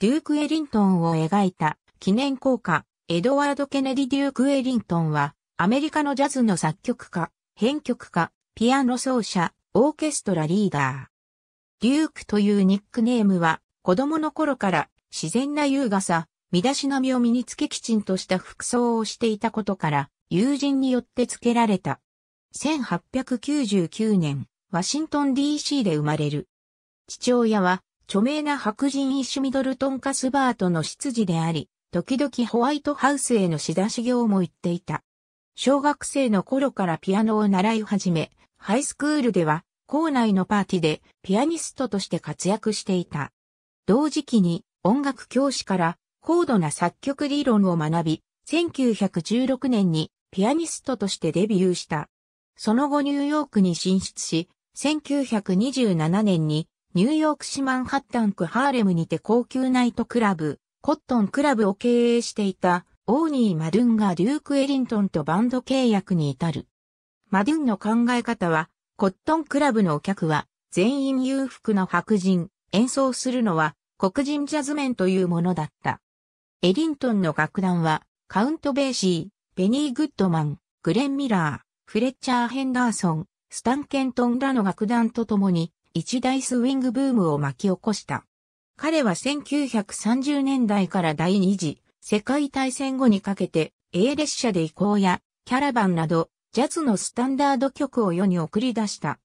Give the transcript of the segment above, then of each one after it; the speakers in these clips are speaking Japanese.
デューク・エリントンを描いた記念効果、エドワード・ケネディ・デューク・エリントンは、アメリカのジャズの作曲家、編曲家、ピアノ奏者、オーケストラリーダー。デュークというニックネームは、子供の頃から自然な優雅さ、身だしなみを身につけきちんとした服装をしていたことから、友人によって付けられた。1899年、ワシントン DC で生まれる。父親は著名な白人医師ミドルトン・カスバートの執事であり、時々ホワイトハウスへの仕出し業も行っていた。小学生の頃からピアノを習い始め、ハイスクールでは校内のパーティーでピアニストとして活躍していた。同時期に音楽教師から高度な作曲理論を学び、1916年にピアニストとしてデビューした。その後ニューヨークに進出し、1927年にニューヨーク市マンハッタン区ハーレムにて高級ナイトクラブ、コットンクラブを経営していた、オーニー・マドゥンがデューク・エリントンとバンド契約に至る。マドゥンの考え方は、コットンクラブのお客は、全員裕福の白人、演奏するのは、黒人ジャズメンというものだった。エリントンの楽団は、カウント・ベーシー、ベニー・グッドマン、グレン・ミラー、フレッチャー・ヘンダーソン、スタン・ケントンらの楽団と共に、一大スウィングブームを巻き起こした。彼は1930年代から第二次世界大戦後にかけて A 列車で移行やキャラバンなどジャズのスタンダード曲を世に送り出した。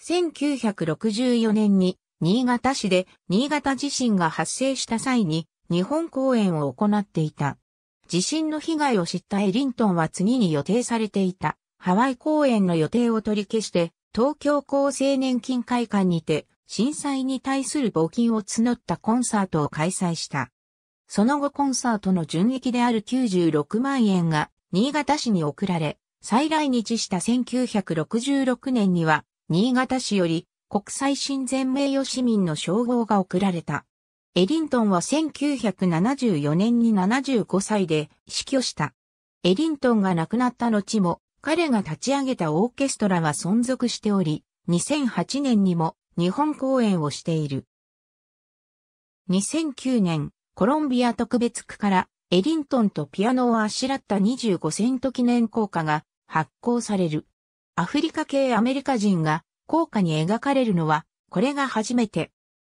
1964年に新潟市で新潟地震が発生した際に日本公演を行っていた。地震の被害を知ったエリントンは次に予定されていたハワイ公演の予定を取り消して東京厚生年金会館にて、震災に対する募金を募ったコンサートを開催した。その後コンサートの純益である96万円が新潟市に送られ、再来日した1966年には、新潟市より国際親善名誉市民の称号が贈られた。エリントンは1974年に75歳で死去した。エリントンが亡くなった後も彼が立ち上げたオーケストラは存続しており、2008年にも日本公演をしている。2009年、コロンビア特別区からエリントンとピアノをあしらった25セント記念硬貨が発行される。アフリカ系アメリカ人が硬貨に描かれるのはこれが初めて。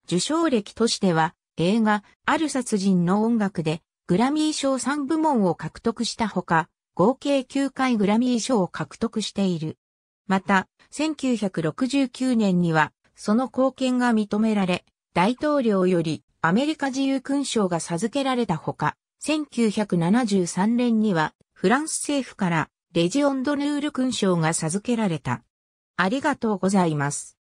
受賞歴としては映画ある殺人の音楽でグラミー賞3部門を獲得したほか、合計9回グラミー賞を獲得している。また、1969年には、その貢献が認められ、大統領よりアメリカ自由勲章が授けられたほか、1973年には、フランス政府からレジオンドヌール勲章が授けられた。ありがとうございます。